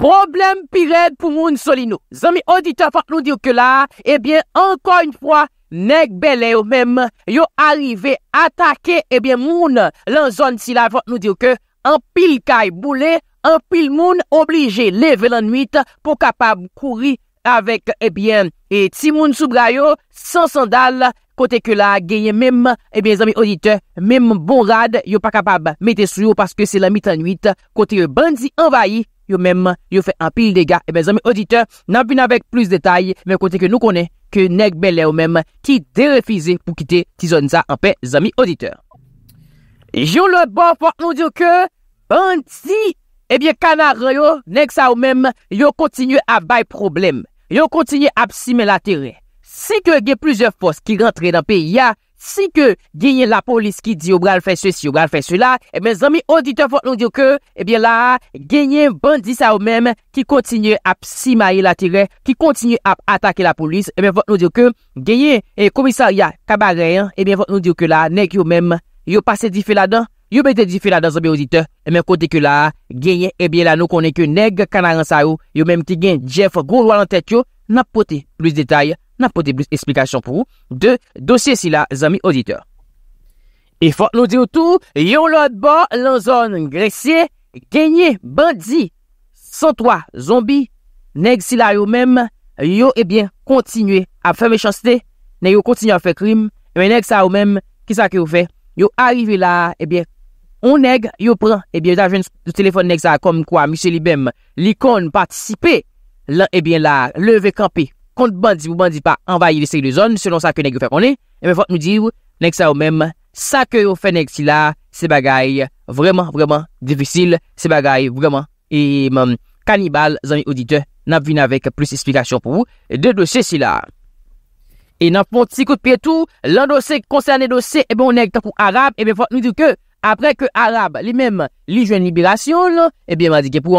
Problem pi red pou moun soli nou. Zami auditor fok nou diyo ke la, ebyen, anko yon fwa, nek belè yo mèm, yo arrive atake, ebyen, moun lan zon si la fok nou diyo ke, an pil kaj boule, an pil moun oblije leve lan nwit, pou kapab kouri, avek, ebyen, e ti moun soubra yo, san sandal, kote ke la genye mèm, ebyen, zami auditor, mèm bon rad, yo pa kapab mette sou yo, paske se lan mitan nwit, kote yo bandi envayi, Yo mèm, yo fè an pil dega, e eh bè zami auditeur nan bin avèk plus detay, mèm konti ke nou konè ke nèk belè ou mèm ki derefize pou kite ki zon sa an pe zami auditeur. Jou lè bon fòk nou diyo ke, bè an ti, e bè kanar yo, nèk sa ou mèm, yo kontinye ap bay problem, yo kontinye ap si mè la terè. Si ke ge plize fòs ki rentre nan pe ya, Si ke genye la polis ki di yo bral fè sè si yo bral fè sè la, e mè zami audite vòt nou diyo ke, e eh bè la, genye bandisa ou mèm ki kontinye ap simaye la tire, ki kontinye ap atake la polis, e mè vòt nou diyo ke, genye eh, komisar ya kabare, e eh bè vòt nou diyo ke la, neg yo mèm, yo pase di fè la dan, yo bete di fè la dan zami audite, e mè konti ke la, genye e bè la nou konen ke neg kanaren sa ou, yo mèm ki genye jef gwo lwa lan tèt yo, napote plus detay. nan pou de blis esplikasyon pou ou, de dosye si la zami auditeur. E fote nou di ou tou, yon lout bo, lan zon gresye, genye, bandi, santoa, zombi, neg si la yo mem, yo ebyen eh kontinue, ap fèm e chansite, ne yo kontinue an fè krim, men neg sa yo mem, ki sa ki yo fè, yo arive eh eh la, ebyen, ou neg, yo pren, ebyen, da jen lout telefon neg sa, kom kwa, mi se li bèm, likon, patisipe, lan ebyen la, leve kampe, kont bandi pou bandi pa envaye le seri de zon, selon sa ke neg yo fè konè, e mè fòt nou diw, neg sa ou mèm, sa ke yo fè neg si la, se bagay, vreman, vreman, defisil, se bagay, vreman, e mèm, kanibal, zanmi odite, nan vin avèk plus esplikasyon pou, de dosè si la. E nan fòt s'ikout pietou, lan dosè konserne dosè, e mè mè mè mè fòt nou diw ke, apre ke arab, li mèm, li jwen libélasyon, e mè mè mè mè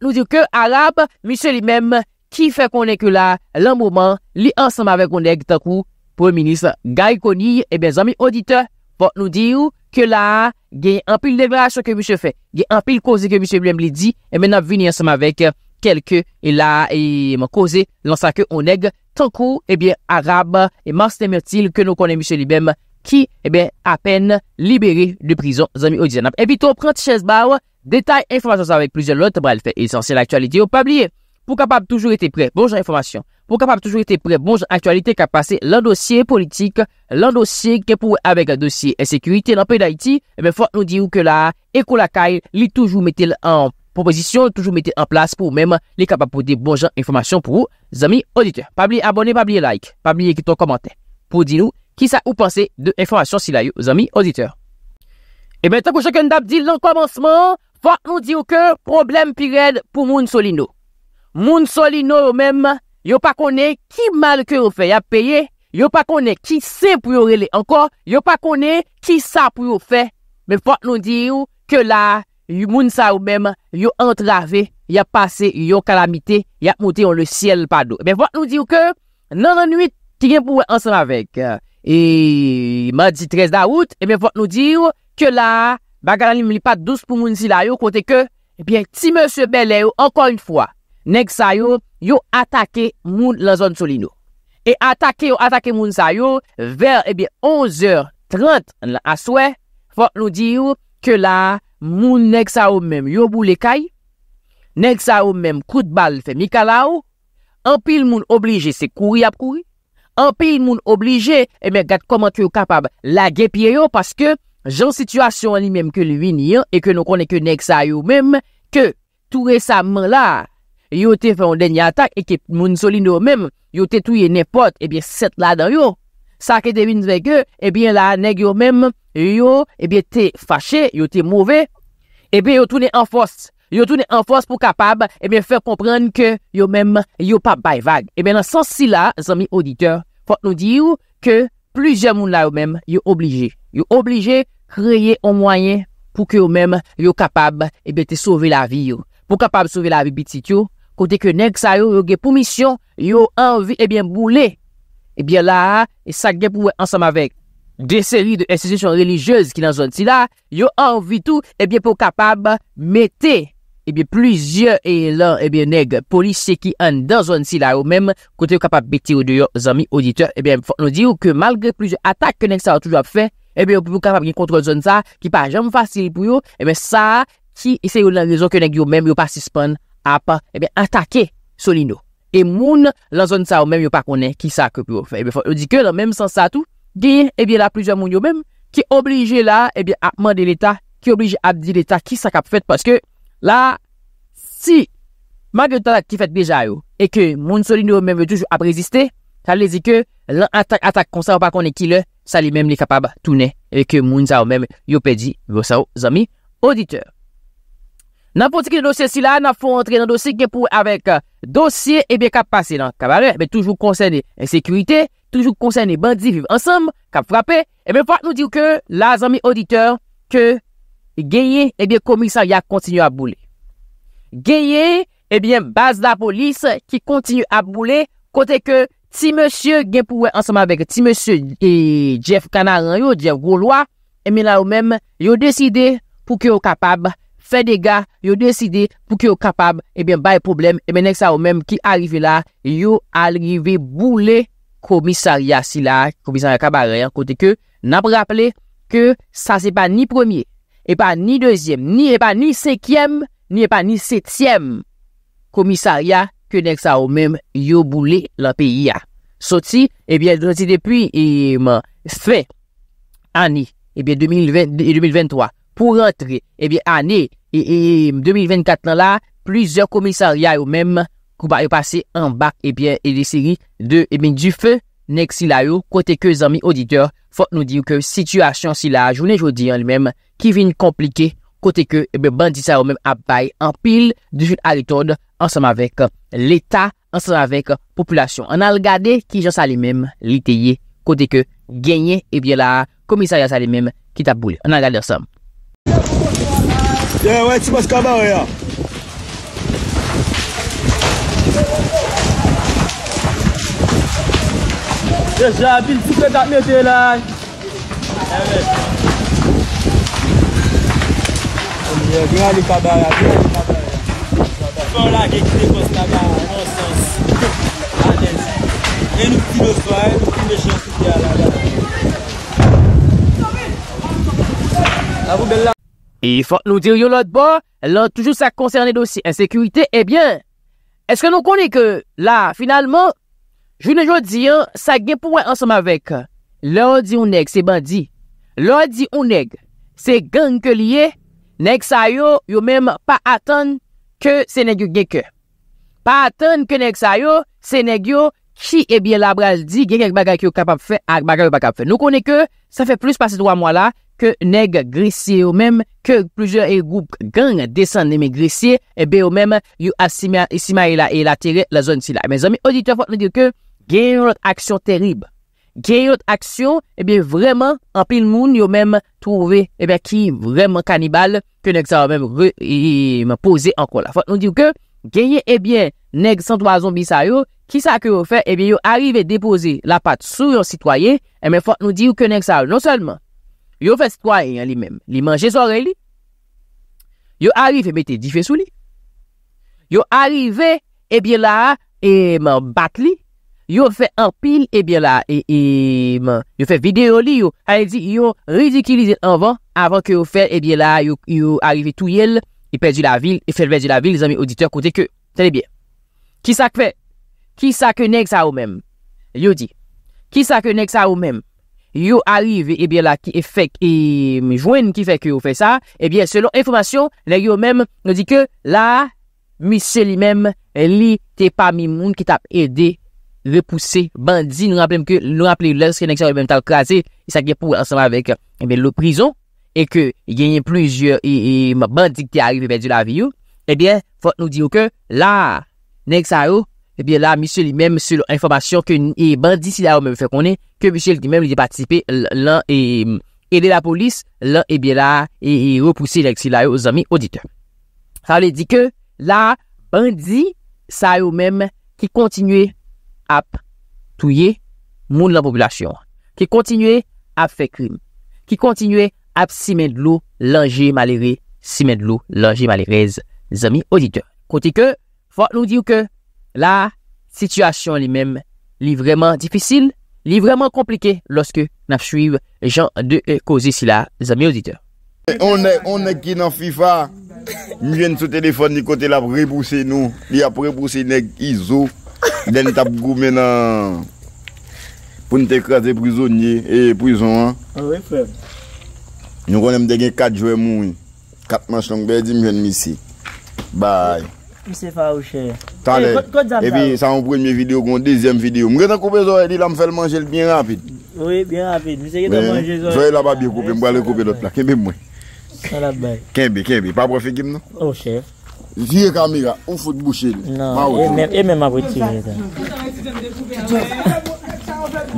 mè mè mè mè mè Ki fe konen ke la, lan mouman, li ansanm avek oneg, tankou, pou minis, gay koni, e eh ben zami audite, pou nou di ou, ke la, gen anpil devra chan ke vise fe, gen anpil koze ke vise vilem li di, e eh men ap vini ansanm avek, eh, kelke, e la, e man koze, lansan ke oneg, tankou, e ben, Arab, e mas temetil, ke nou konen vise li bem, ki, e ben, apen, liberi de prizon, zami audite. E biton, pranti chesbaw, detay, informasyon savek, plouzion lote, brelfe, esensye, laktualite, ou pabliye. pou kapab toujou ete pre bonjan informasyon, pou kapab toujou ete pre bonjan aktualite kapase lan dosye politik, lan dosye ke pou avek dosye esekurite nan peyda iti, e men fote nou di ou ke la ekou lakay li toujou metel an proposisyon, toujou metel an plas pou men li kapab pou de bonjan informasyon pou zami auditeur. Pa bli abone, pa bli like, pa bli ekiton komante, pou di nou ki sa ou panse de informasyon si la yo zami auditeur. E men tan kou chakon dap di lankou avansman, fote nou di ou ke problem pi red pou moun soli nou. Moun soli nou ou mem, yo pa kone, ki mal ke ou fe, ya peye, yo pa kone, ki se pou yo rele, ankon, yo pa kone, ki sa pou yo fe, men fote nou diyo, ke la, yu moun sa ou mem, yo antrave, ya pase, yo kalamite, ya mote yon le siel padou. Men fote nou diyo ke, nan anuit, ki gen pou wè ansem avek, eee, ma e di 13 da wout, men fote nou diyo, ke la, bagalani mou li pa 12 pou moun si la, yo kote ke, ebyen, ti monsi belè ou, ankon yon fwa, Nek sa yo, yo atake moun la zon soli nou. E atake yo, atake moun sa yo, ver ebi 11h30 an la aswe, fok nou di yo, ke la moun nek sa yo menm yo bou le kay, nek sa yo menm kout bal fe mikala ou, an pil moun oblige se kouri ap kouri, an pil moun oblige, ebe eh gade komant yo kapab la gepye yo, paske jan situasyon li menm ke li vin yon, e ke nou konen ke nek sa yo menm, ke tou resamen la, yo te fè yon den yantak e ke moun solin yo mèm, yo te touye nepot, ebyè set la dan yo, sa ke devin zvege, ebyè la neg yo mèm, yo, ebyè te fache, yo te mouve, ebyè yo toune an fos, yo toune an fos pou kapab, ebyè fè komprende ke yo mèm, yo pa bay vag. Ebyè nan sens si la, zanmi auditeur, fòt nou diyo ke pluja moun la yo mèm, yo oblije, yo oblije kreye o mwanyen pou ke yo mèm yo kapab, ebyè te souve la vi yo, pou kapab souve la vi bit si tyo, Kote ke neg sa yo yoge pou misyon, yo anvi ebyen eh boule. Ebyen eh la, e sa gen pouwe ansam avek de seri de institusyon religioz ki nan zon si la, yo anvi tou ebyen eh pou kapab mette ebyen plujye elan ebyen neg polise ki an dan zon si la. Ou men, kote yo kapab bete yo de yo zami auditeur, ebyen pou nou diyo ke malgre plujye atak ke neg sa yo toujwa fe, ebyen pou kapab gen kontrol zon sa ki pa jam fasil pou yo, ebyen sa ki se yo nan rezon ke neg yo men yo pasispon. a pa entake eh soli nou. E moun lan zon sa ou men yo pa konen ki sa ke pou ou fe. E eh befo, yo di ke lan menm san sa tou, genye, e eh be la plizan moun yo menm, ki oblije la, e be apman de l'Etat, ki oblije apdi l'Etat ki sa ka pou fet, paske la, si, mag yon talak ki fet beja yo, e ke moun soli nou menm yo toujou ap reziste, sa li di ke, lan atak-atak kon sa ou pa konen ki le, sa li menm li kapab toune, e ke moun sa ou menm yo pe di, yo sa ou zami, oditeur. Nan fote ki nan dosye sila, nan fote ki nan euh, dosye genpouwe eh avek dosye, ebyen kap pase nan kabare, ebyen toujou konsen de sekuite, toujou konsen de bandi vive ansam, kap frape, ebyen fote nou diyo ke la zami auditeur ke genye, ebyen komisan ya kontinyo ap bole. Fè dega, yo deside pou ki yo kapab, ebyen, baye problem, ebyen, nek sa ou menm ki arrive la, yo arrive boule komisarya si la, komisarya kabare, konti ke, nan pou rappele ke sa se pa ni premier, e pa ni deuxième, ni e pa ni sekyeyem, ni e pa ni setyeyem komisarya ke nek sa ou menm yo boule la peyi ya. Soti, ebyen, soti depi, ebyen, sfi, ani, ebyen, 2020, 2023, pou rentre, ebyen, ani, ebyen, E 2024 e, nan la, plizor komisaryay ou men, kou ba yo pase an bak, e biye, e li seri de, e biye, di fe, nek sila yo, kote ke zami auditeur, fote nou di yo ke, situasyon sila, jounen jodi eh an li men, ki vin komplike, kote ke, e biye, bandisa yo men, apay, an pil, di joun aliton, ansam avek, leta, ansam avek, populasyon. An al gade, ki josa li men, li teye, kote ke, genye, e biye la, komisaryay sa li men, ki taboule Ye, wè ti mwaz kaba wè ya. Deja, bil si kwen tak mwen te la. Gyan li kaba wè. Gyan li kaba wè. Pwa w la, dekile mwaz kaba wè. Mwen sans. A, dekile. E nou kou nou swa, e nou kou me chansi kwen la. La wou bel la. I e fote nou dir yo lout bo, lout toujou sa koncerni dosi ensekurite, ebyen, eske nou konen ke la, finalman, jounen jout di, sa gen pouwen ansam avek. Lout di ou neg, se bandi. Lout di ou neg, se gen ke liye, neg sa yo, yo mem pa atan ke senegyo gen ke. Pa atan ke neg sa yo, senegyo ki ebyen la bral di, gen gen bagay ki yo kapap fe, ag bagay yo bakap fe. Nou konen ke, sa fe plus pasi 3 mwa la, ke neg gresye yo mem, ke plujan e goup gang desan neme gresye, e eh be yo mem, yo asima e la tere la zon si la. E eh men zon mi odite, fote nou dir ke, gen yon lot aksyon terib. Gen yon lot aksyon, e eh be vreman, an pil moun, yo mem trouve, e be ki vreman kanibal, ke neg sa yo mem pose anko la. Fote nou dir ke, gen ye e bien, neg santwa zon bisayo, ki sa ke yo fe, e be yo arrive depose la pat sou yon sitwaye, e men fote nou dir ke neg sa yo, non salman, Yo fes pwa e yon li menm. Li manje zore li. Yo arrive mette difesou li. Yo arrive e eh bie la e eh, man bat li. Yo fe empil eh e bie la e man. Yo fe video li yo. A e di yo ridikilize anvan. Avan ke yo fe e bie la yo arrive tou yell. E perdi la vil. E ferverdi la vil. Le zan mi auditeur kote ke. Tre bie. Ki sa kwe? Ki sa konek sa ou menm? Yo di. Ki sa konek sa ou menm? yo arrive ebyen eh eh, eh la ki e fek e mi jwen ki fek yo fek sa, ebyen selon informasyon, le yo menm nou di ke la mi se li menm li te pa mi moun ki tap ede repouse bandi nou ramplem ke, nou ramplem lerske nek sa yo menm tal krasi, sa gen pou ansama vek ebyen lo prizon, eke genyen plujer e bandi ki te arrive ebyen di la vi yo, ebyen fote nou di yo ke la nek sa yo repouse, Ebyè la, misè li mèm, sè l'informasyon ke bandi si la yo mèm fè konè, ke misè li mèm li di patisipe, lan e, e de la polis, lan ebyè la, e repousse lèk si la yo zami odite. Sa wè di ke, la bandi sa yo mèm ki kontinue ap touye moun lan popolasyon, ki kontinue ap fè krim, ki kontinue ap simèd lò lan jè malere, simèd lò lan jè malere zami odite. Konti ke, fwa nou di ou ke, La, sityasyon li men, li vreman difisil, li vreman komplike loske naf suyve jan de e kozi sila zami audite. On ne ki nan FIFA, mi jen sou telefon ni kote la prebouse nou, li aprebouse nek Izo, den tap gome nan ponte kaze prizonye, e prizon an. Nou konem de gen kat jwe moun, kat manch langbe, di mi jen misi. Baye. Mise fa ouche. Ta le, ebi sa yon prejme video kon, dezyem video. Mge tan kope zoye di la m fèl manjel bien rapit. Ouye, bien rapit. Mise gen nan manjel zoye. Zoye la ba bi kope, mbo alè kope lop la. Kenbe mwen? Kenbe, kenbe. Pa prefi kim nou? Ouche. Jye kamiga, oufot bouchel. Nan, e men mabwit ti mwen ta.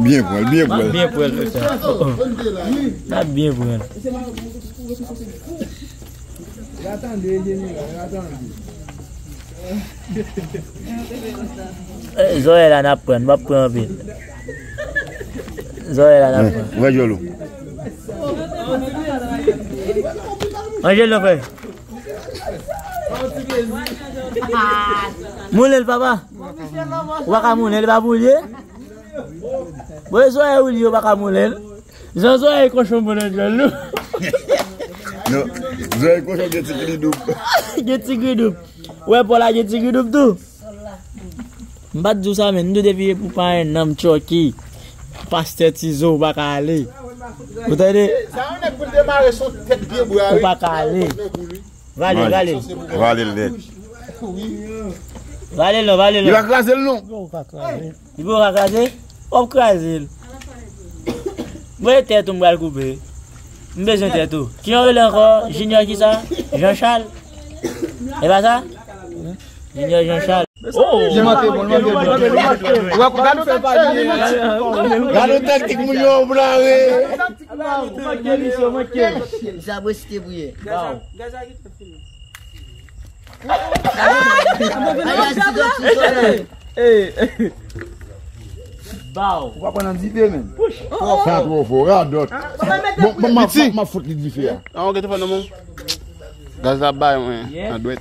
Bien kwen, bien kwen. Bien kwen. La bien kwen. Gatande, gatande. Zoye lan apwen, wap kwen apen Zoye lan apwen Anjel lopè Mounel papa Waka mounel, wap mounel Boy Zoye wili yo waka mounel Zoye kwenchon mounel Zoye kwenchon geti kweni dup Geti kweni dup Ou e pol aje ti gilou ptou? Mbat zousa men, nou de piye pou pan en nanm choki Pastè tizou, ou pa kalè Koutè di? Ou pa kalè Valè, valè Valè lè Valè lè, valè lè Yon akra zè lè Yon akra zè lè Ou akra zè lè Mwen te tou mwen al koupè Mwen bezon te tou Kiyon wè lè anko, jinyon ki sa? Janshal? E ba sa? Why is it Áève Arpo Nil? Yeah What the f**k? Nını, who you throw here paha? aquí Ka a dar oh, lamento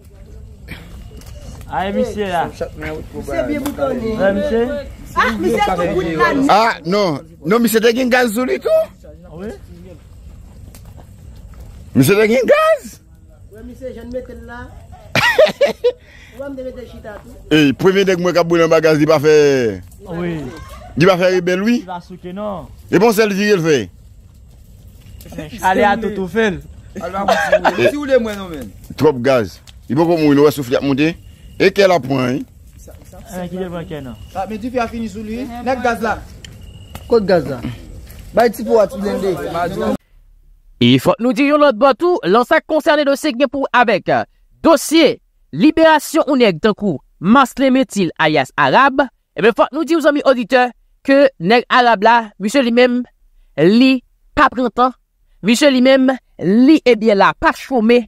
Aye misye la Misye biye bouton di Aye misye A, misye akon kout nan A, non Non, misye dekin gaz zoulitou Awe Misye dekin gaz Awe misye, jan meten la Awe E, preven dek mwen kaboulan ba gaz di ba fe Awe ah Di ba fe e beloui Di ba souke nan E bon sel di ye l fe eh, Ale a toutou fel Awe non, Trop gaz I bon kon moun ouwe soufli ap monte E ke la pou an? An ki de pou an ken an. A, men di fè a fini sou li? Nèk gaz la? Kote gaz la? Bay ti pou ati blende? E fote nou di yon not batou, lan sa koncerne dosye genpou avek, dosye, liberasyon ou nèk, tan kou, masle metil a yas arab, e ben fote nou di ou zan mi odite, ke nèk arab la, misè li men, li, pa printan, misè li men, li ebyen la, pa choume,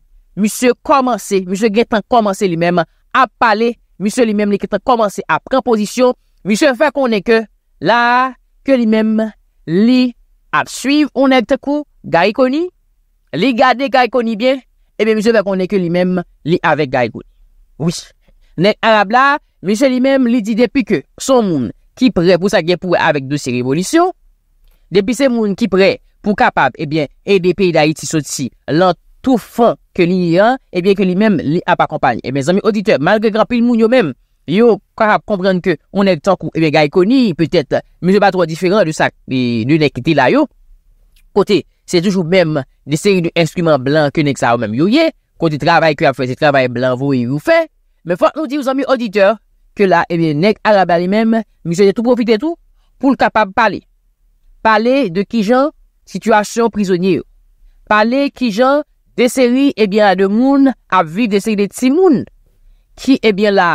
misè komanse, misè genpou komanse li men, a, ap pale, misyo li mem li ketan komanse ap premposisyon, misyo fe konen ke la, ke li mem li ap suiv, ou net te kou, gay koni, li gade gay koni byen, ebe eh misyo fe konen ke li mem li avek gay kou. Wish. Net ara bla, misyo li mem li di depi ke son moun, ki pre pou sa genpouwe avek dosi revolisyon, depi se moun ki pre pou kapab, ebyen eh e depi da iti soti lantoufan, ke li yon, ebyen eh ke li menm li apakompagne. Ebyen, eh zami auditeur, malge grapil moun yo menm, yo, kwa ap komprende ke, onen tankou, ebyen, eh gay koni, petet, mwen se batro diferan, lousak, lounen ki tila yo. Kote, se toujou menm, de seri nou instrument blan ke nek sa ou menm. Yo ye, kote travay ki ap fwese travay blan, vou yon fwe. Me fwa, nou di w zami auditeur, ke la, ebyen, nek araba li menm, mwen se netou profite tout, pou l kapab pale. Pale de ki jan, situasyon prizonye yo. Pale ki Deseri ebyen eh la de moun aviv deseri de ti moun Ki ebyen eh la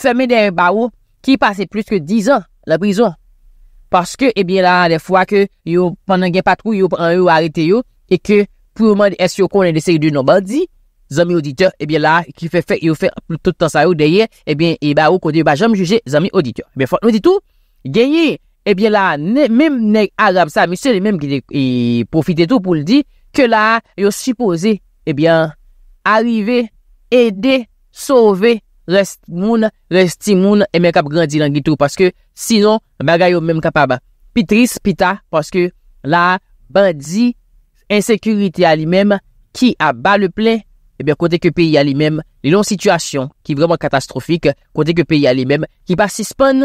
feme den barou ki pase plus ke 10 an la prizon Paske ebyen eh la de fwa ke yo pandan gen patrou yo pran yo arite yo E ke pouman es yo konen deseri de nombandi Zami auditor ebyen la ki fe fek yo fe toutan sa yo deye Ebyen e barou konde yo ba jom juje zami auditor Ebyen fwa nou ditou genye Ebyen la nemem neg Arab sa misye nemem ki profite tou pou l di Ke la yo sipoze, ebyen, eh arive, ede, sove, resti moun, resti moun, emen eh kap grandi langi tou. Paske sinon, a bagay yo men kapaba. Pitris, pita, paske la bandi, insekurite a li men, ki a ba le plen, ebyen, eh kote ke peyi a li men, li lon situasyon, ki vreman katastrofik, kote ke peyi a li men, ki pasispon,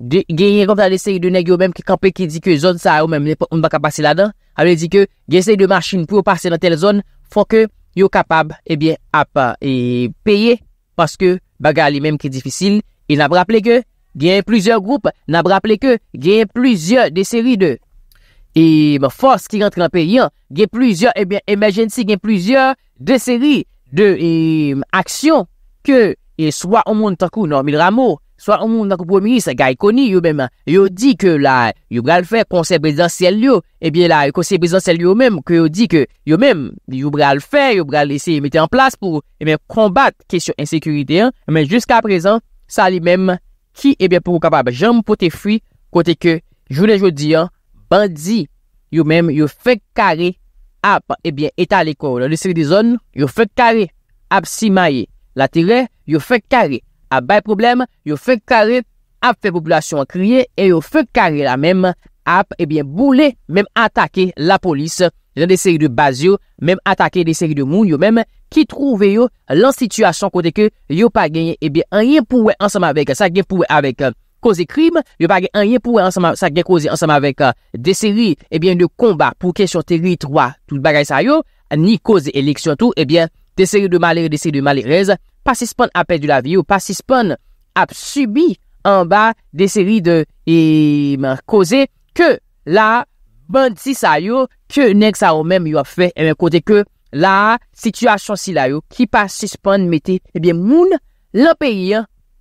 gen yon kontan de seri de neg yo menm ki kampe ki di ke zon sa yo menm, mwen baka pase la dan, ame di ke gen sey de machin pou yo pase nan tel zon, fwa ke yo kapab, ebyen, eh ap, e, peye, paske baga li menm ki difisil, e nabraple ke gen plizor group, nabraple ke gen plizor de seri de, e, fos ki rentre nan pe, gen plizor, ebyen, eh emergency, gen plizor de seri de, e, aksyon, ke e swa o moun tankou nan mil ramo, So an moun nan kou pwemiris, gay koni, yo mèm, yo di ke la, yo bral fè konsep bizansel yo, ebyen eh la, konsep bizansel yo mèm, ke yo di ke, yo mèm, yo bral fè, yo bral lesey metè an plas pou, ebyen, eh kombat kesyon ensekurite, an, mèm, jusqu'a prezant, sa li mèm, ki, ebyen, eh pou wakabab, janm pou te fwi, kote ke, jounè joudi, an, bandi, yo mèm, yo fè kare, ap, ebyen, etalikon, lè, lè, lè, lè, lè, lè, lè, lè, lè, lè, lè, lè, lè, lè, l ap bay problem, yo fek kare, ap fek populasyon kriye, e yo fek kare la mem, ap ebyen boule, mem atake la polis, jan de seri de baz yo, mem atake de seri de moun yo mem, ki trouve yo lan situasyon kote ke, yo pa genye ebyen an yin pouwe ansam avek, sa gen pouwe avek uh, koze krim, yo pa genye an yin pouwe ansam avek, sa gen koze ansam avek uh, de seri ebyen de komba, pou kesyon teri 3, tout bagay sa yo, ni koze eleksyon tou, ebyen, de seri de malere, de seri de malerez, pasispon ap perdi la vi ou pasispon ap subi an ba de seri de e ma koze ke la band si sa yo ke nek sa ou men yo ap fe. E men kote ke la situasyon si la yo ki pasispon meti, ebyen moun la peri,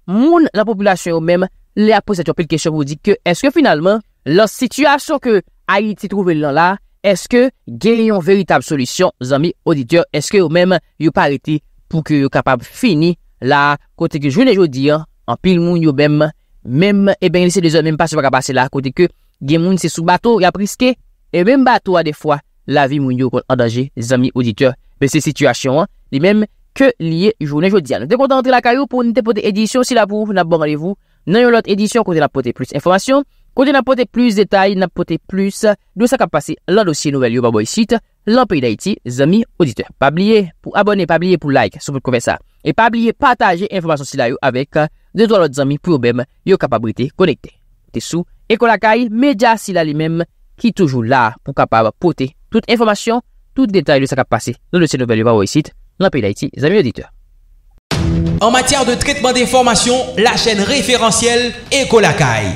moun la populasyon ou men, li ap poset yo pel kesyon pou di ke eske finalman la situasyon ke a yi ti trouve lan la, eske geli yon veritab solusyon, zami, odityon, eske ou men yon pa reti. pou ke yo kapab fini la kote ke jounen joudi an, an pil moun yo bem, mem, e ben lise de zon, mem pasi wak apase la kote ke, gen moun se sou bato, ya priske, e men bato a defwa, la vi moun yo kon andaje, zami auditeur, pe se situasyon an, li mem ke liye jounen joudi an. Nou te kontantre la kayo, pou nite pote edisyon, si la pou nan bon alevou, nan yon lot edisyon, konten apote plus informasyon, Pour pas pote plus detay, pas pote plus de sa kap pase lan dosye nouvel yo baboy sit, lan peyi da pas zami, auditeur. Pabliye pou abone, pabliye pou like, sou pou pas de E pabliye pataje informasyon sila yo avek de do alot zami pou yo bem yo kapabrite konekte. Te sou, Eko Lakay, media sila li mem ki toujou la pou kapab pote toute information, tout détail de sa kap pase lan dosye nouvel yo baboy dans lan pays d'Haïti iti, amis auditeurs. En matière de traitement d'informations, la chaîne référentielle Ecolacaille